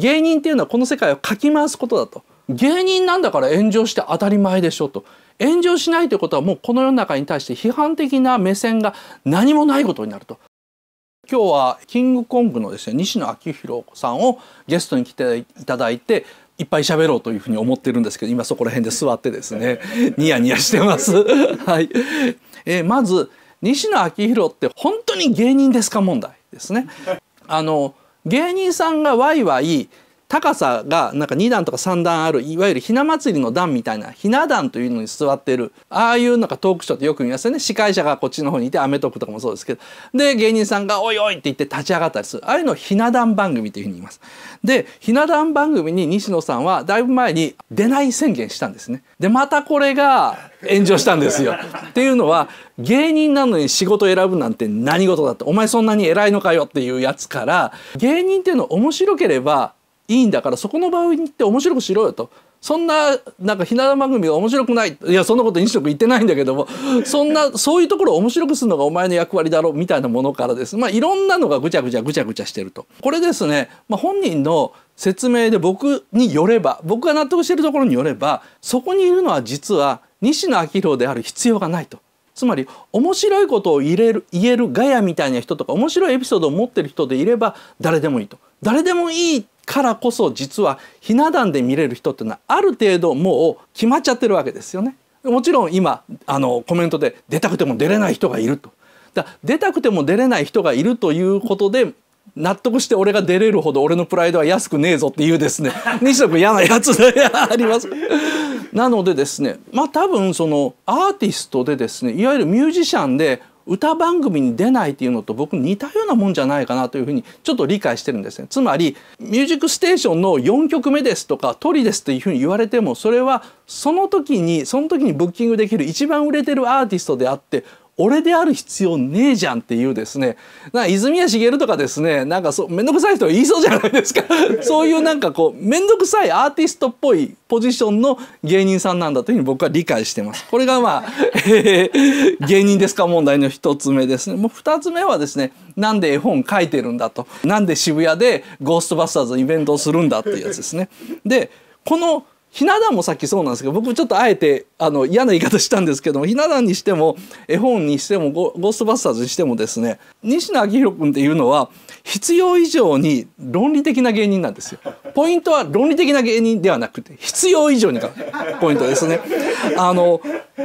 芸人っていうのはこの世界をかき回すことだと芸人なんだから炎上して当たり前でしょと炎上しないということはもうこの世の中に対して批判的な目線が何もないことになると今日はキングコングのですね西野昭弘さんをゲストに来ていただいていっぱい喋ろうというふうに思ってるんですけど今そこら辺で座ってですね ニヤニヤしてますはい、えー、まず西野昭弘って本当に芸人ですか問題ですねあの芸人さんがワイワイ高さがなんか2段とか3段あるいわゆるひな祭りの段みたいなひな壇というのに座ってるああいうなんかトークショーってよく見ますよね司会者がこっちの方にいて『アメトーク』とかもそうですけどで芸人さんが「おいおい!」って言って立ち上がったりするああいうのをひな壇番組というふうに言います。でひな段番組に西野さんはだいぶ前に出ない宣言したんですね。でまたこれが炎上したんですよ。っていうのは芸人なのに仕事選ぶなんて何事だってお前そんなに偉いのかよっていうやつから芸人っていうの面白ければいいんだからそこの場合に行って面白くしろよと。そんななんかひな番組が面白くないいやそんなこと西野言ってないんだけども そんなそういうところを面白くするのがお前の役割だろみたいなものからですまあいろんなのがぐちゃぐちゃぐちゃぐちゃしてるとこれですね、まあ、本人の説明で僕によれば僕が納得してるところによればそこにいるのは実は西野昭弘である必要がないと。つまり面白いことを入れる言えるガヤみたいな人とか面白いエピソードを持ってる人でいれば誰でもいいと。誰でもいいっからこそ実はひな壇で見れる人っていうのはある程度もう決まっちゃってるわけですよね。もちろん今あのコメントで出たくても出れない人がいると。だ出たくても出れない人がいるということで納得して俺が出れるほど俺のプライドは安くねえぞっていうですね西田君嫌なやつであります。なのでですねまあ多分そのアーティストでですねいわゆるミュージシャンで歌番組に出ないっていうのと僕似たようなもんじゃないかなというふうにちょっと理解してるんですね。つまり「ミュージックステーション」の4曲目ですとか「トリです」というふうに言われてもそれはその時にその時にブッキングできる一番売れてるアーティストであって俺である必要ねえじゃんっていうですねな泉谷茂とかですねなんかそう面倒くさい人言いそうじゃないですか そういうなんかこう面倒くさいアーティストっぽいポジションの芸人さんなんだというふうに僕は理解してます。これがまあ、えー、芸人ですか問題の一つ目ですね。もう二つ目はですねなんで絵本書いてるんだとなんで渋谷でゴーストバスターズのイベントをするんだっていうやつですね。でこのひな壇もさっきそうなんですけど僕ちょっとあえてあの嫌な言い方したんですけどもひな壇にしても絵本にしてもゴーストバスターズにしてもですね西野昭弘君っていうのは必要以上に論理的な芸人なんですよ。ポイントは論理的な芸人ではなくて必要以上にかポイントですね。あの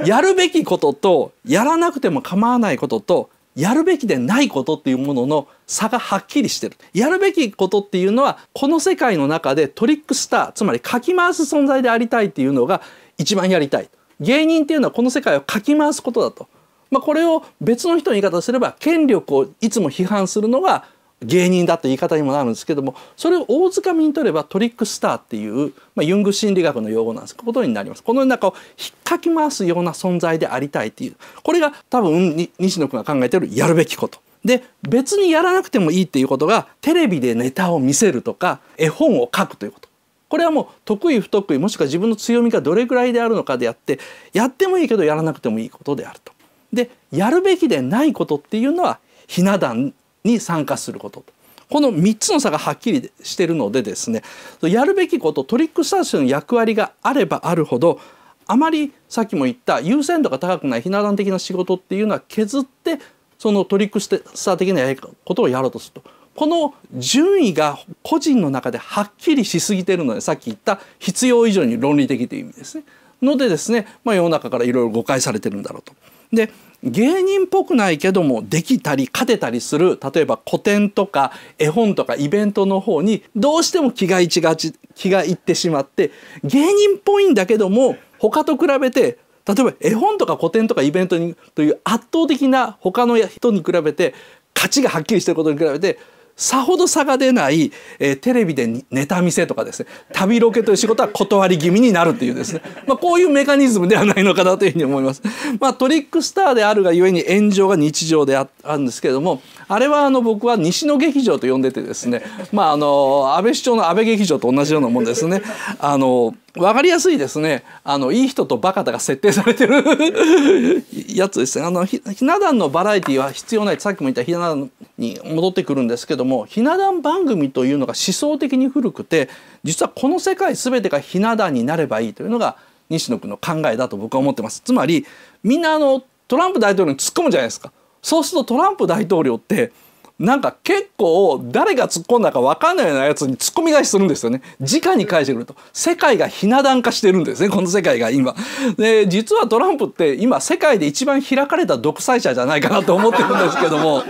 やるべきこととやらなくても構わないこととやるべきでないことっていうものの差がはっきりしてる。やるべきことっていうのはこの世界の中でトリックスターつまりかき回す存在でありたいっていうのが一番やりたい。芸人っていうのはこの世界をかき回すことだと。まあ、これを別の人の言い方をすれば権力をいつも批判するのが芸人だって言い方にもなるんですけどもそれを大掴みにとればトリックスターっていう、まあ、ユング心理学の用語なんですことになりますこの世の中をひっかき回すような存在でありたいっていうこれが多分西野君が考えてるやるべきことで別にやらなくてもいいっていうことがテレビでネタを見せるとか絵本を書くということこれはもう得意不得意もしくは自分の強みがどれぐらいであるのかであってやってもいいけどやらなくてもいいことであると。でやるべきでないことっていうのはひな壇に参加することこの3つの差がはっきりしてるのでですねやるべきことトリックスターシュの役割があればあるほどあまりさっきも言った優先度が高くないひな壇的な仕事っていうのは削ってそのトリックスター的なことをやろうとするとこの順位が個人の中ではっきりしすぎてるのでさっき言った必要以上に論理的という意味ですね。のでですね、まあ、世の中からいろいろ誤解されてるんだろうと。で芸人っぽくないけどもできたり勝てたりする例えば古典とか絵本とかイベントの方にどうしても気がいちがち気がいってしまって芸人っぽいんだけども他と比べて例えば絵本とか古典とかイベントにという圧倒的な他の人に比べて価値がはっきりしてることに比べてさほど差が出ない、えー、テレビでネタ見せとかですね旅ロケという仕事は断り気味になるというですね、まあ、こういうメカニズムではないのかなというふうに思います。まあ、トリックスターであるがゆえに炎上が日常でああるんですけれどもあれはあの僕は西野劇場と呼んでてですね、まあ、あの安倍首長の安倍劇場と同じようなもんですね。あの分かりやすいですねあのいい人とバカだが設定されてる やつですねあのひな壇のバラエティは必要ないさっきも言ったひな壇に戻ってくるんですけどもひな壇番組というのが思想的に古くて実はこの世界全てがひな壇になればいいというのが西野君の考えだと僕は思ってます。つまりみんなあのトランプ大統領に突っ込むじゃないですか。そうするとトランプ大統領ってなんか結構誰が突っ込んだか分かんないようなやつに突っ込み返しするんですよね。直に返してくると。世界がひな壇化してるんですね、この世界が今。で、実はトランプって今世界で一番開かれた独裁者じゃないかなと思ってるんですけども。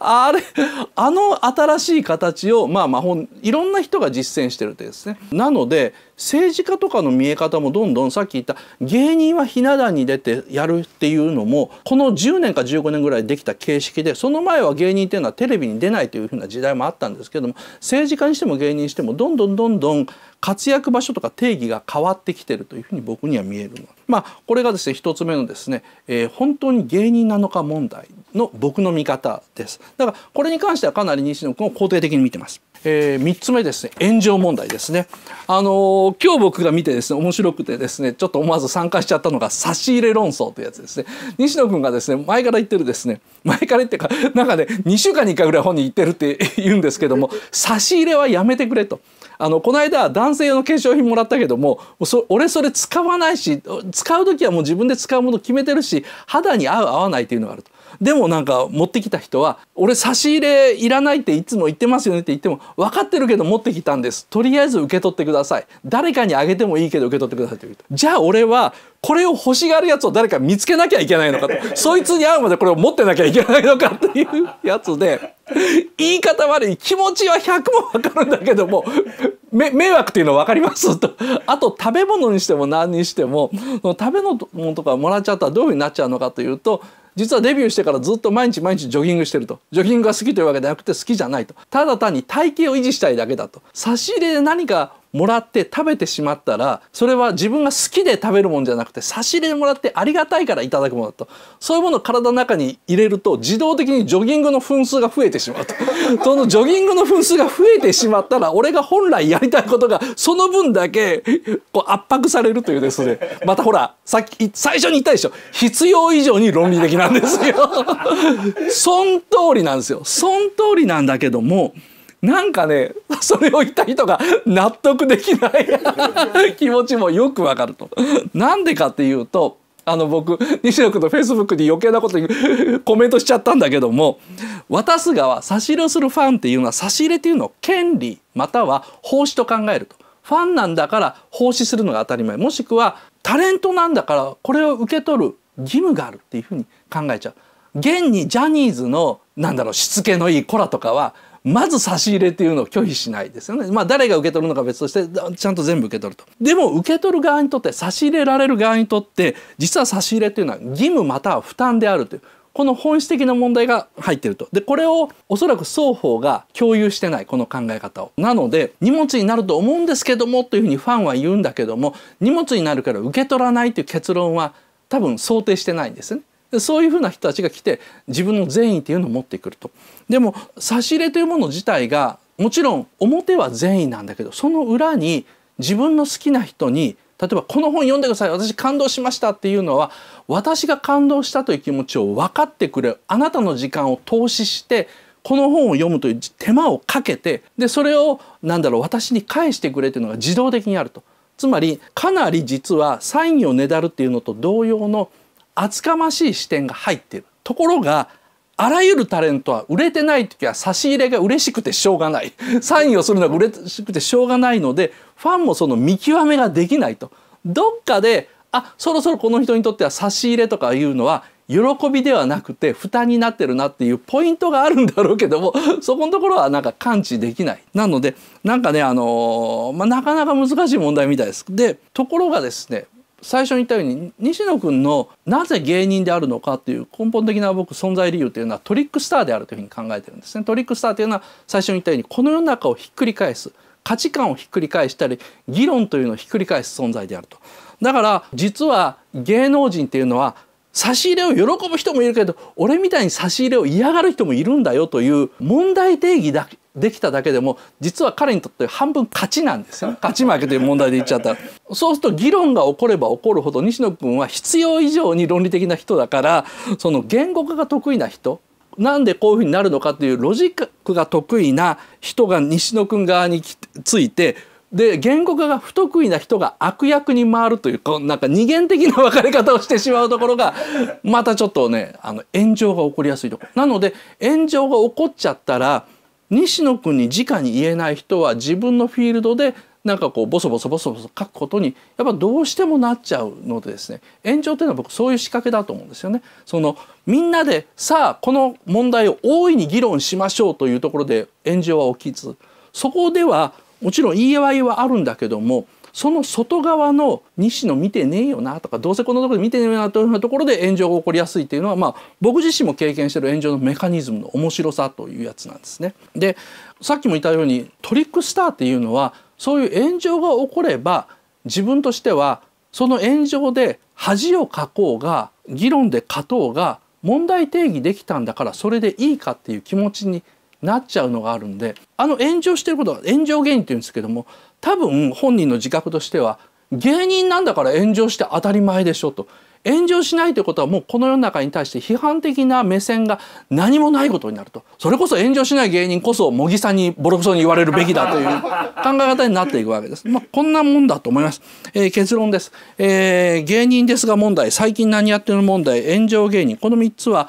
あれあの新しい形をまあまあいろんな人が実践してるってですね。なので政治家とかの見え方もどんどんさっき言った芸人はひな壇に出てやるっていうのもこの10年か15年ぐらいできた形式でその前は芸人っていうのはテレビに出ないというふうな時代もあったんですけども政治家にしても芸人にしてもどんどんどんどん活躍場所とか定義が変わってきてるというふうに僕には見えるの。まあ、これがですね一つ目のですね、えー、本当に芸人なのか問題の僕の見方ですだからこれに関してはかなり西野君を肯定的に見てます。えー、3つ目ですね炎上問題ですね。あのー、今日僕が見てですね面白くてですねちょっと思わず参加しちゃったのが差し入れ論争というやつですね。西野君がですね前から言ってるですね前から言ってかなんかね2週間に1回ぐらい本に言ってるって 言うんですけども差し入れはやめてくれと。あのこの間男性用の化粧品もらったけども俺それ使わないし使う時はもう自分で使うもの決めてるし肌に合う合わないっていうのがあると。でもなんか持ってきた人は「俺差し入れいらないっていつも言ってますよね」って言っても「分かってるけど持ってきたんですとりあえず受け取ってください誰かにあげてもいいけど受け取ってください」って言うと「じゃあ俺はこれを欲しがるやつを誰か見つけなきゃいけないのかとそいつに会うまでこれを持ってなきゃいけないのかっていうやつで言い方悪い気持ちは100も分かるんだけども迷惑っていうの分かりますとあと食べ物にしても何にしても食べ物とかもらっちゃったらどういうふうになっちゃうのかというと実はデビューしてからずっと毎日毎日ジョギングしてるとジョギングが好きというわけではなくて好きじゃないとただ単に体型を維持したいだけだと差し入れで何かもらって食べてしまったらそれは自分が好きで食べるもんじゃなくて差し入れでもらってありがたいからいただくものだとそういうものを体の中に入れると自動的にジョギングの分数が増えてしまうと そのジョギングの分数が増えてしまったら俺が本来やりたいことがその分だけこう圧迫されるというですねまたほらさっき最初に言ったでしょ必要以上に論理的なんですよ そん通りなんですよそん通りなんだけどもなんかね それを言った人が納得できない 気持ちもよくわかると。なんでかっていうとあの僕西野君のフェイスブックに余計なことに コメントしちゃったんだけども渡す側差し入れをするファンっていうのは差し入れっていうのを権利または奉仕と考えると。ファンなんだから奉仕するのが当たり前もしくはタレントなんだからこれを受け取る義務があるっていうふうに考えちゃう。現にジャニーズのなんだろうしつけのいい子らとかはまず差し入れっていうのを拒否しないですよね。まあ誰が受け取るのか別としてちゃんと全部受け取ると。でも受け取る側にとって差し入れられる側にとって実は差し入れっていうのは義務または負担であるという。この本質的な問題が入ってると。で、これをおそらく双方が共有してない、この考え方を。なので、荷物になると思うんですけども、というふうにファンは言うんだけども、荷物になるから受け取らないという結論は多分想定してないんですね。そういうふうな人たちが来て自分の善意というのを持ってくると。でも差し入れというもの自体がもちろん表は善意なんだけどその裏に自分の好きな人に例えば「この本読んでください私感動しました」っていうのは私が感動したという気持ちを分かってくれあなたの時間を投資してこの本を読むという手間をかけてでそれを何だろう私に返してくれというのが自動的にあると。つまりかなり実はサインをねだるっていうのと同様の厚かましい視点が入っているところがあらゆるタレントは売れてない時は差し入れが嬉しくてしょうがない サインをするのが嬉しくてしょうがないのでファンもその見極めができないとどっかであそろそろこの人にとっては差し入れとかいうのは喜びではなくて負担になってるなっていうポイントがあるんだろうけども そこのところはなんか感知できないなのでなんかねあのー、まあ、なかなか難しい問題みたいです。でところがですね最初に言ったように西野君のなぜ芸人であるのかっていう根本的な僕存在理由というのはトリックスターであるというふうに考えてるんですね。トリックスターというのは最初に言ったようにこの世の中をひっくり返す価値観をひっくり返したり議論というのをひっくり返す存在であると。だから実は芸能人っていうのは差し入れを喜ぶ人もいるけど俺みたいに差し入れを嫌がる人もいるんだよという問題定義だできただけでも実は彼にとって半分勝ちなんですよ 勝ち負けという問題で言っちゃったそうすると議論が起これば起こるほど西野君は必要以上に論理的な人だからその言語化が得意な人なんでこういうふうになるのかというロジックが得意な人が西野君側についてで原告が不得意な人が悪役に回るというこうなんか二元的な分かれ方をしてしまうところがまたちょっとねあの炎上が起こりやすいとこなので炎上が起こっちゃったら西野君に直に言えない人は自分のフィールドでなんかこうボソボソボソボソ書くことにやっぱどうしてもなっちゃうのでですね炎上っていうのは僕そういう仕掛けだと思うんですよね。そのみんなでさあこの問題を大いに議論しましょうというところで炎上は起きずそこではもちろん言い合いはあるんだけどもその外側の西野見てねえよなとかどうせこのところで見てねえよなといううなところで炎上が起こりやすいっていうのはまあ僕自身も経験してる炎上のメカニズムの面白さというやつなんですね。でさっきも言ったようにトリックスターっていうのはそういう炎上が起これば自分としてはその炎上で恥をかこうが議論で勝とうが問題定義できたんだからそれでいいかっていう気持ちになっちゃうのがあるんであの炎上してることは炎上原因って言うんですけども多分本人の自覚としては芸人なんだから炎上して当たり前でしょと炎上しないということはもうこの世の中に対して批判的な目線が何もないことになるとそれこそ炎上しない芸人こそ茂木さんにボロクソに言われるべきだという 考え方になっていくわけです。まあ、こんなもんだと思います。えー、結論です、えー、芸人ですが問題最近何やってる問題炎上芸人この3つは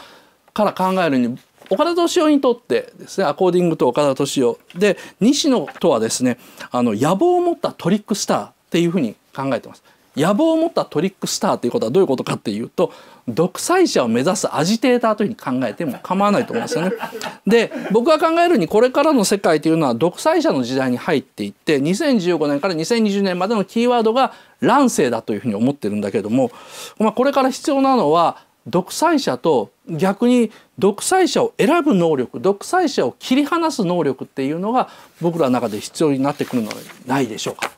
から考えるに岡田敏夫にとってですねアコーディングと岡田敏夫で西野とはですねあの野望を持ったトリックスターっていうふうに考えてます。野望を持ったトリックスターっていうことはどういうことかっていうと独裁者を目指すアジテーターというふうに考えても構わないと思いますよね。で僕が考えるにこれからの世界というのは独裁者の時代に入っていって2015年から2020年までのキーワードが乱世だというふうに思ってるんだけども、まあ、これから必要なのは独裁者と逆に独裁者を選ぶ能力独裁者を切り離す能力っていうのが僕らの中で必要になってくるのではないでしょうか。